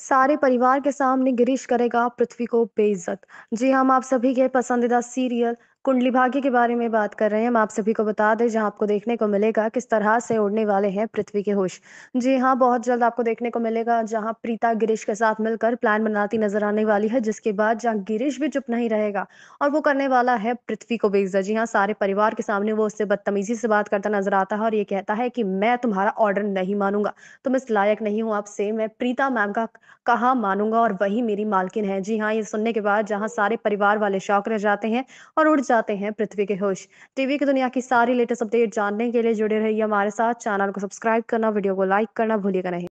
सारे परिवार के सामने गिरीश करेगा पृथ्वी को बेइज्जत जी हाँ, हम आप सभी के पसंदीदा सीरियल कुंडली भाग्य के बारे में बात कर रहे हैं हम आप सभी को बता दें जहां आपको देखने को मिलेगा किस तरह से उड़ने वाले हैं पृथ्वी के होश जी हाँ बहुत जल्द आपको देखने को मिलेगा जहां प्रीता गिरीश के साथ मिलकर प्लान बनाती नजर आने वाली है जिसके बाद जहां गिरीश भी चुप नहीं रहेगा और वो करने वाला है पृथ्वी को बेजा जी हाँ सारे परिवार के सामने वो उससे बदतमीजी से बात करता नजर आता है और ये कहता है कि मैं तुम्हारा ऑर्डर नहीं मानूंगा तुम इस लायक नहीं हो आपसे मैं प्रीता मैम का कहा मानूंगा और वही मेरी मालकिन है जी हाँ ये सुनने के बाद जहाँ सारे परिवार वाले शौक रह जाते हैं और उड़ जाते हैं पृथ्वी के होश टीवी की दुनिया की सारी लेटेस्ट अपडेट जानने के लिए जुड़े रहिए हमारे साथ चैनल को सब्सक्राइब करना वीडियो को लाइक करना भूलिएगा नहीं